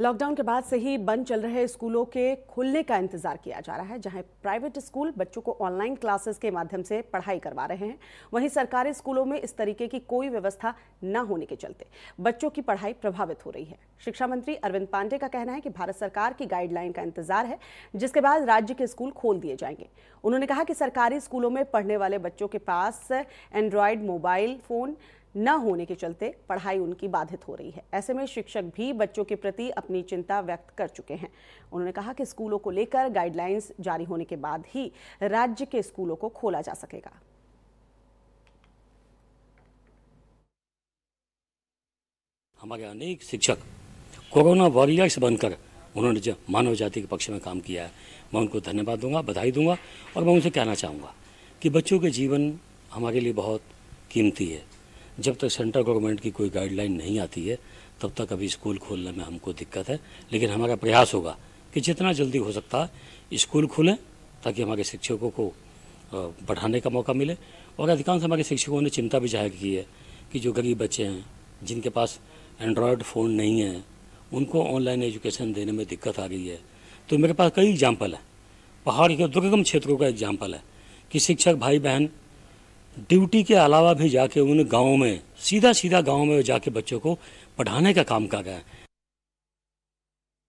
lockdown के बाद से ही बंद चल रहे स्कूलों के खुलने का इंतजार किया जा रहा है जहां प्राइवेट स्कूल बच्चों को ऑनलाइन क्लासेस के माध्यम से पढ़ाई करवा रहे हैं वहीं सरकारी स्कूलों में इस तरीके की कोई व्यवस्था न होने के चलते बच्चों की पढ़ाई प्रभावित हो रही है शिक्षा मंत्री अरविंद पांडे का कहना है कि भारत सरकार की गाइडलाइन का इंतजार है जिसके बाद राज्य के स्कूल खोल दिए जाएंगे उन्होंने कहा कि सरकारी स्कूलों में पढ़ने वाले बच्चों के पास एंड्रॉयड मोबाइल फोन न होने के चलते पढ़ाई उनकी बाधित हो रही है ऐसे में शिक्षक भी बच्चों के प्रति अपनी चिंता व्यक्त कर चुके हैं उन्होंने कहा कि स्कूलों को लेकर गाइडलाइंस जारी होने के बाद ही राज्य के स्कूलों को खोला जा सकेगा हमारे अनेक शिक्षक कोरोना वॉरियर्स बनकर उन्होंने मानव जाति के पक्ष में काम किया है मैं उनको धन्यवाद दूंगा बधाई दूंगा और मैं उनसे कहना चाहूँगा कि बच्चों के जीवन हमारे लिए बहुत कीमती है जब तक सेंट्रल गवर्नमेंट की कोई गाइडलाइन नहीं आती है तब तक अभी स्कूल खोलने में हमको दिक्कत है लेकिन हमारा प्रयास होगा कि जितना जल्दी हो सकता है स्कूल खुलें ताकि हमारे शिक्षकों को बढ़ाने का मौका मिले और अधिकांश हमारे शिक्षकों ने चिंता भी जाहिर की है कि जो गरीब बच्चे हैं जिनके पास एंड्रॉयड फ़ोन नहीं है उनको ऑनलाइन एजुकेशन देने में दिक्कत आ रही है तो मेरे पास कई एग्जाम्पल हैं पहाड़ के दुर्गम क्षेत्रों का एग्जाम्पल है कि शिक्षक भाई बहन ड्यूटी के अलावा भी जाके उन गाँव में सीधा सीधा गाँव में जाके बच्चों को पढ़ाने का काम कर गए